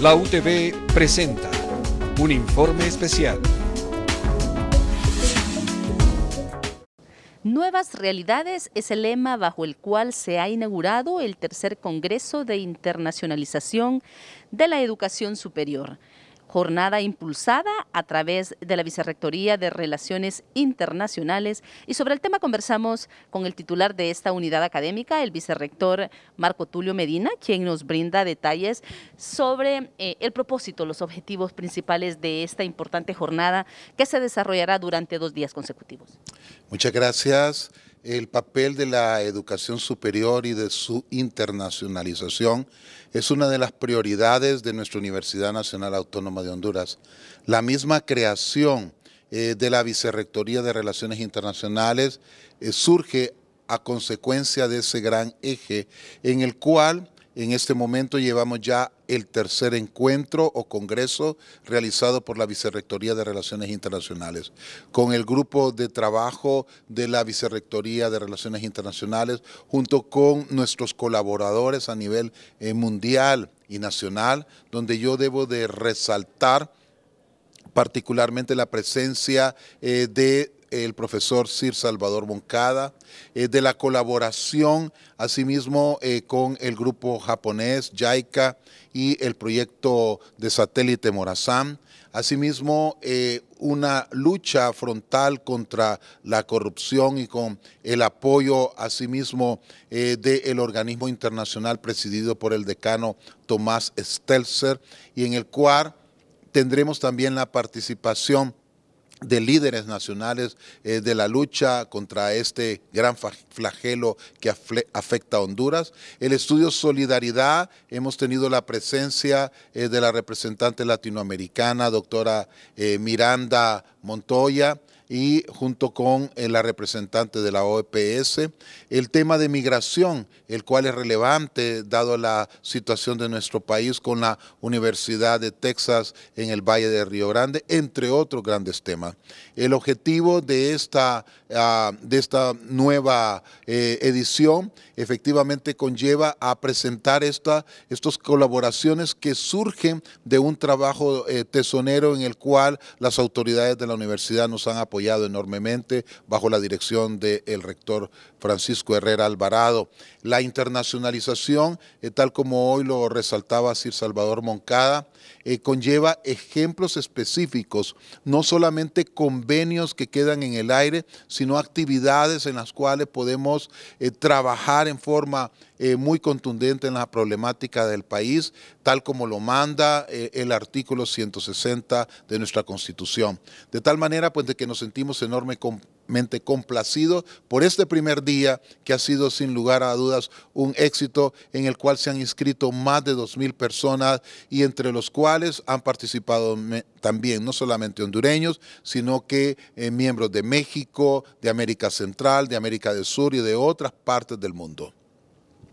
La UTV presenta un informe especial. Nuevas Realidades es el lema bajo el cual se ha inaugurado el tercer Congreso de Internacionalización de la Educación Superior jornada impulsada a través de la Vicerrectoría de Relaciones Internacionales. Y sobre el tema conversamos con el titular de esta unidad académica, el vicerrector Marco Tulio Medina, quien nos brinda detalles sobre eh, el propósito, los objetivos principales de esta importante jornada que se desarrollará durante dos días consecutivos. Muchas gracias el papel de la educación superior y de su internacionalización es una de las prioridades de nuestra Universidad Nacional Autónoma de Honduras. La misma creación eh, de la Vicerrectoría de Relaciones Internacionales eh, surge a consecuencia de ese gran eje en el cual en este momento llevamos ya el tercer encuentro o congreso realizado por la Vicerrectoría de Relaciones Internacionales. Con el grupo de trabajo de la Vicerrectoría de Relaciones Internacionales, junto con nuestros colaboradores a nivel eh, mundial y nacional, donde yo debo de resaltar particularmente la presencia eh, de el profesor Sir Salvador Moncada, eh, de la colaboración asimismo eh, con el grupo japonés JICA y el proyecto de satélite Morazán. Asimismo, eh, una lucha frontal contra la corrupción y con el apoyo asimismo del organismo internacional presidido por el decano Tomás Stelzer y en el cual tendremos también la participación de líderes nacionales eh, de la lucha contra este gran flagelo que afecta a Honduras. El estudio Solidaridad, hemos tenido la presencia eh, de la representante latinoamericana, doctora eh, Miranda Montoya, y junto con eh, la representante de la OEPS, el tema de migración, el cual es relevante dado la situación de nuestro país con la Universidad de Texas en el Valle de Río Grande, entre otros grandes temas. El objetivo de esta, ah, de esta nueva eh, edición efectivamente conlleva a presentar estas colaboraciones que surgen de un trabajo eh, tesonero en el cual las autoridades de la universidad nos han apoyado enormemente bajo la dirección del rector Francisco Herrera Alvarado. La internacionalización, eh, tal como hoy lo resaltaba Sir Salvador Moncada, eh, conlleva ejemplos específicos, no solamente convenios que quedan en el aire, sino actividades en las cuales podemos eh, trabajar en forma eh, muy contundente en la problemática del país, tal como lo manda el artículo 160 de nuestra Constitución. De tal manera, pues, de que nos sentimos enorme con complacido por este primer día que ha sido sin lugar a dudas un éxito en el cual se han inscrito más de 2.000 personas y entre los cuales han participado también no solamente hondureños, sino que eh, miembros de México, de América Central, de América del Sur y de otras partes del mundo.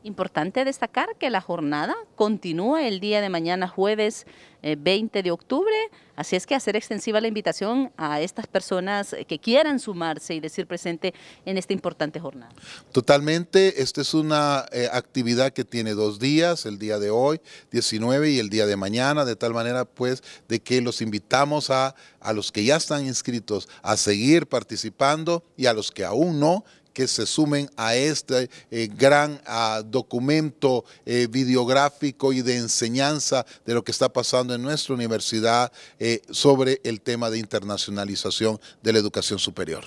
Importante destacar que la jornada continúa el día de mañana jueves 20 eh, de octubre, así es que hacer extensiva la invitación a estas personas que quieran sumarse y decir presente en esta importante jornada. Totalmente, esta es una eh, actividad que tiene dos días, el día de hoy, 19 y el día de mañana, de tal manera pues de que los invitamos a, a los que ya están inscritos a seguir participando y a los que aún no, que se sumen a este eh, gran ah, documento eh, videográfico y de enseñanza de lo que está pasando en nuestra universidad eh, sobre el tema de internacionalización de la educación superior.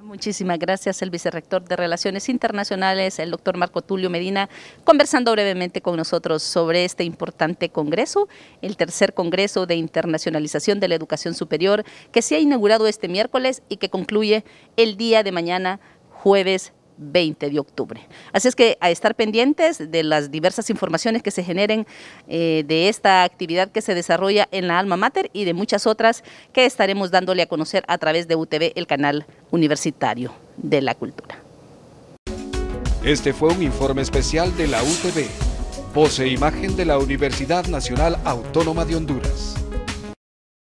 Muchísimas gracias, el vicerrector de Relaciones Internacionales, el doctor Marco Tulio Medina, conversando brevemente con nosotros sobre este importante congreso, el tercer congreso de internacionalización de la educación superior, que se ha inaugurado este miércoles y que concluye el día de mañana jueves 20 de octubre. Así es que a estar pendientes de las diversas informaciones que se generen eh, de esta actividad que se desarrolla en la Alma Mater y de muchas otras que estaremos dándole a conocer a través de UTV, el canal universitario de la cultura. Este fue un informe especial de la UTV, Posee imagen de la Universidad Nacional Autónoma de Honduras.